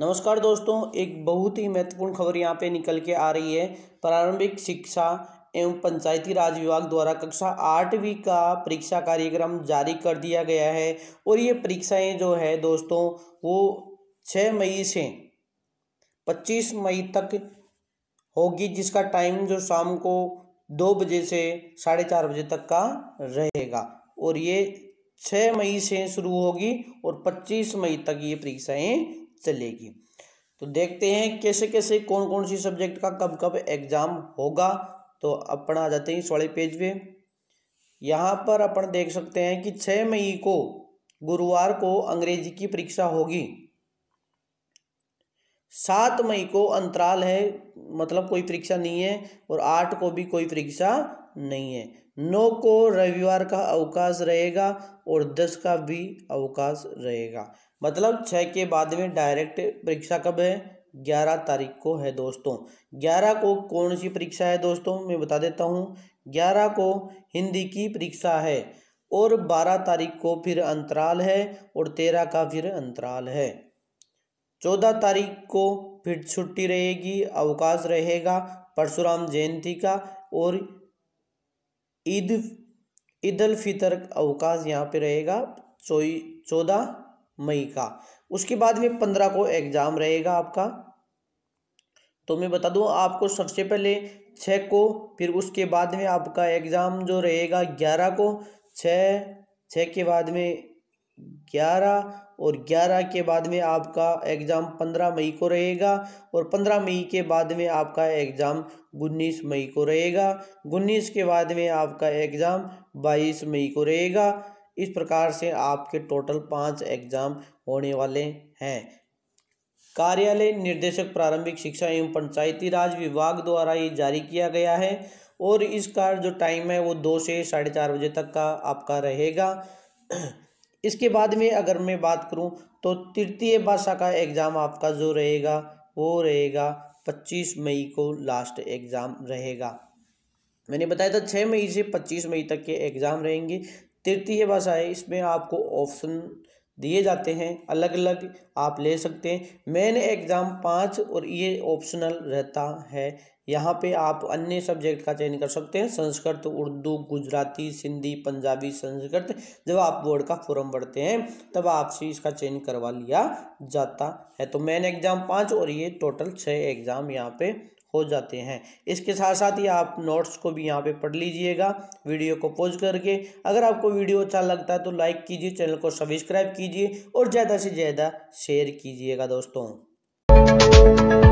नमस्कार दोस्तों एक बहुत ही महत्वपूर्ण खबर यहाँ पे निकल के आ रही है प्रारंभिक शिक्षा एवं पंचायती राज विभाग द्वारा कक्षा आठवीं का परीक्षा कार्यक्रम जारी कर दिया गया है और ये परीक्षाएं जो है दोस्तों वो छः मई से पच्चीस मई तक होगी जिसका टाइम जो शाम को दो बजे से साढ़े चार बजे तक का रहेगा और ये छः मई से शुरू होगी और पच्चीस मई तक ये परीक्षाएं चलेगी तो देखते हैं कैसे कैसे कौन कौन सी सब्जेक्ट का कब कब एग्जाम होगा तो अपन आ जाते हैं इस वाले पेज पे यहाँ पर अपन देख सकते हैं कि छः मई को गुरुवार को अंग्रेजी की परीक्षा होगी सात मई को अंतराल है मतलब कोई परीक्षा नहीं है और आठ को भी कोई परीक्षा नहीं है नौ को रविवार का अवकाश रहेगा और दस का भी अवकाश रहेगा मतलब छः के बाद में डायरेक्ट परीक्षा कब है ग्यारह तारीख को है दोस्तों ग्यारह को कौन सी परीक्षा है दोस्तों मैं बता देता हूँ ग्यारह को हिंदी की परीक्षा है और बारह तारीख को फिर अंतराल है और तेरह का फिर अंतराल है चौदह तारीख को फिर छुट्टी रहेगी अवकाश रहेगा परशुराम जयंती का और ईद ईद अल फितर अवकाश यहाँ पे रहेगा चौई चौदह मई का उसके बाद में पंद्रह को एग्ज़ाम रहेगा आपका तो मैं बता दूँ आपको सबसे पहले छः को फिर उसके बाद में आपका एग्ज़ाम जो रहेगा ग्यारह को छः छः के बाद में ग्यारह और ग्यारह के बाद में आपका एग्ज़ाम पंद्रह मई को रहेगा और पंद्रह मई के बाद में आपका एग्ज़ाम उन्नीस मई को रहेगा उन्नीस के बाद में आपका एग्ज़ाम बाईस मई को रहेगा इस प्रकार से आपके टोटल पाँच एग्ज़ाम होने वाले हैं कार्यालय निर्देशक प्रारंभिक शिक्षा एवं पंचायती राज विभाग द्वारा ये जारी किया गया है और इसका जो टाइम है वो दो से साढ़े चार बजे तक का आपका रहेगा इसके बाद में अगर मैं बात करूं तो तृतीय भाषा का एग्ज़ाम आपका जो रहेगा वो रहेगा पच्चीस मई को लास्ट एग्ज़ाम रहेगा मैंने बताया था छः मई से पच्चीस मई तक के एग्ज़ाम रहेंगे तृतीय भाषा है इसमें आपको ऑप्शन दिए जाते हैं अलग अलग आप ले सकते हैं मेन एग्ज़ाम पाँच और ये ऑप्शनल रहता है यहाँ पे आप अन्य सब्जेक्ट का चयन कर सकते हैं संस्कृत उर्दू गुजराती सिंधी पंजाबी संस्कृत जब आप बोर्ड का फॉर्म भरते हैं तब आपसे इसका चयन करवा लिया जाता है तो मेन एग्ज़ाम पाँच और ये टोटल छः एग्ज़ाम यहाँ पे हो जाते हैं इसके साथ साथ ही आप नोट्स को भी यहाँ पे पढ़ लीजिएगा वीडियो को पोज करके अगर आपको वीडियो अच्छा लगता है तो लाइक कीजिए चैनल को सब्सक्राइब कीजिए और ज़्यादा से ज़्यादा शेयर कीजिएगा दोस्तों